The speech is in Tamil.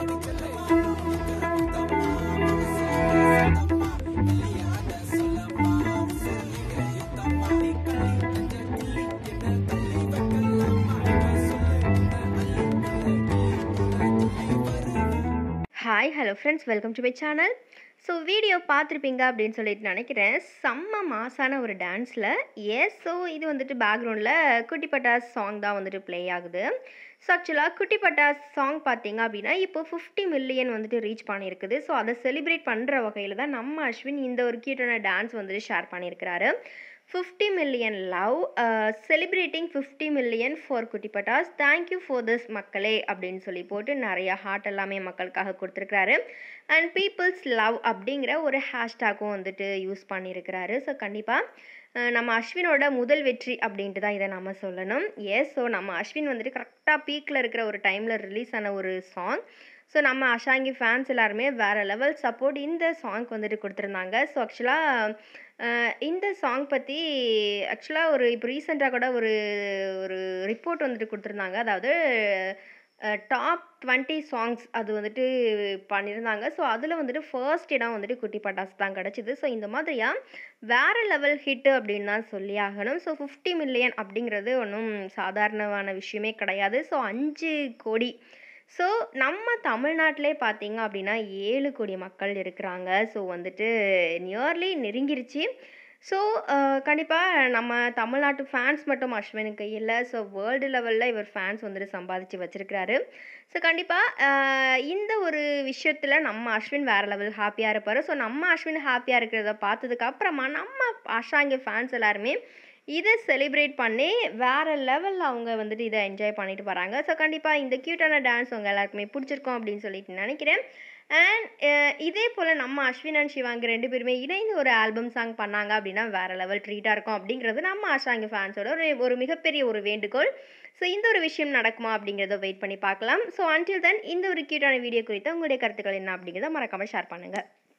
Thank you. Hi hello friends welcome to my channel so video பார்த்துருப்பீங்க அப்படின்னு சொல்லிட்டு நினைக்கிறேன் செம்ம மாசான ஒரு டான்ஸில் எஸ் ஸோ இது வந்துட்டு பேக்ரவுண்டில் குட்டி பட்டாஸ் சாங் தான் வந்துட்டு ப்ளே ஆகுது ஸோ ஆக்சுவலாக குட்டி பட்டாஸ் சாங் பார்த்தீங்க அப்படின்னா இப்போ ஃபிஃப்டி மில்லியன் வந்துட்டு ரீச் பண்ணியிருக்குது ஸோ அதை செலிப்ரேட் பண்ணுற வகையில் தான் நம்ம அஸ்வின் இந்த ஒரு கியூட்டான டான்ஸ் வந்துட்டு ஷேர் பண்ணியிருக்கிறாரு fifty million love celebrating fifty million for Kutty Pattas thank you for this மக்களே அப்படின்னு சொல்லி போட்டு நிறையா ஹார்ட் எல்லாமே மக்களுக்காக கொடுத்துருக்கிறாரு அண்ட் பீப்புள்ஸ் லவ் அப்படிங்கிற ஒரு ஹேஷ்டேக்கும் வந்துட்டு யூஸ் பண்ணியிருக்கிறாரு ஸோ கண்டிப்பாக நம்ம அஸ்வினோட முதல் வெற்றி அப்படின்ட்டு தான் இதை நம்ம சொல்லணும் எஸ் ஸோ நம்ம அஸ்வின் வந்துட்டு கரெக்டாக பீக்கில் இருக்கிற ஒரு டைமில் ரிலீஸ் ஆன ஒரு சாங் ஸோ நம்ம அஷாங்கி ஃபேன்ஸ் எல்லாருமே வேறு லெவல் சப்போர்ட் இந்த சாங்க்கு வந்துட்டு கொடுத்துருந்தாங்க ஸோ ஆக்சுவலாக இந்த சாங் பற்றி ஆக்சுவலாக ஒரு இப்போ ரீசெண்டாக கூட ஒரு ஒரு ரிப்போர்ட் வந்துட்டு கொடுத்துருந்தாங்க அதாவது டாப் டுவெண்ட்டி சாங்ஸ் அது வந்துட்டு பண்ணியிருந்தாங்க ஸோ அதில் வந்துட்டு ஃபர்ஸ்ட் இடம் வந்துட்டு குட்டி பட்டாசு தான் கிடச்சிது ஸோ இந்த மாதிரியாக வேறு லெவல் ஹிட்டு அப்படின்னு தான் சொல்லி ஆகணும் ஸோ ஃபிஃப்டி மில்லியன் அப்படிங்கிறது ஒன்றும் சாதாரணமான விஷயமே கிடையாது ஸோ அஞ்சு கோடி ஸோ நம்ம தமிழ்நாட்டிலே பார்த்தீங்க அப்படின்னா ஏழு கோடி மக்கள் இருக்கிறாங்க ஸோ வந்துட்டு நியர்லி நெருங்கிருச்சு ஸோ கண்டிப்பாக நம்ம தமிழ்நாட்டு ஃபேன்ஸ் மட்டும் அஸ்வினுக்கு இல்லை ஸோ வேர்ல்டு லெவலில் இவர் ஃபேன்ஸ் வந்துட்டு சம்பாதிச்சு வச்சுருக்கிறாரு ஸோ கண்டிப்பாக இந்த ஒரு விஷயத்தில் நம்ம அஸ்வின் வேறு லெவல் ஹாப்பியாக இருப்பார் ஸோ நம்ம அஸ்வின் ஹாப்பியாக இருக்கிறத பார்த்ததுக்கப்புறமா நம்ம ஆஷாங்க ஃபேன்ஸ் எல்லாருமே இதை செலிப்ரேட் பண்ணி வேறு லெவலில் அவங்க வந்துட்டு இதை என்ஜாய் பண்ணிட்டு வராங்க ஸோ கண்டிப்பாக இந்த க்யூட்டான டான்ஸ் உங்கள் எல்லாருக்குமே பிடிச்சிருக்கோம் அப்படின்னு சொல்லிட்டு நினைக்கிறேன் அண்ட் இதே போல் நம்ம அஸ்வின் அண்ட் சிவாங்க ரெண்டு பேருமே இணைந்து ஒரு ஆல்பம் சாங் பண்ணாங்க அப்படின்னா வேறு லெவல் ட்ரீட்டாக இருக்கும் அப்படிங்கிறது நம்ம ஆஷாங்க ஃபேன்ஸோட ஒரு ஒரு மிகப்பெரிய ஒரு வேண்டுகோள் ஸோ இந்த ஒரு விஷயம் நடக்குமா அப்படிங்கிறத வெயிட் பண்ணி பார்க்கலாம் ஸோ அன்டில் தென் இந்த ஒரு கியூட்டான வீடியோ குறித்து உங்களுடைய கருத்துக்கள் என்ன அப்படிங்கிறத மறக்காமல் ஷேர் பண்ணுங்கள்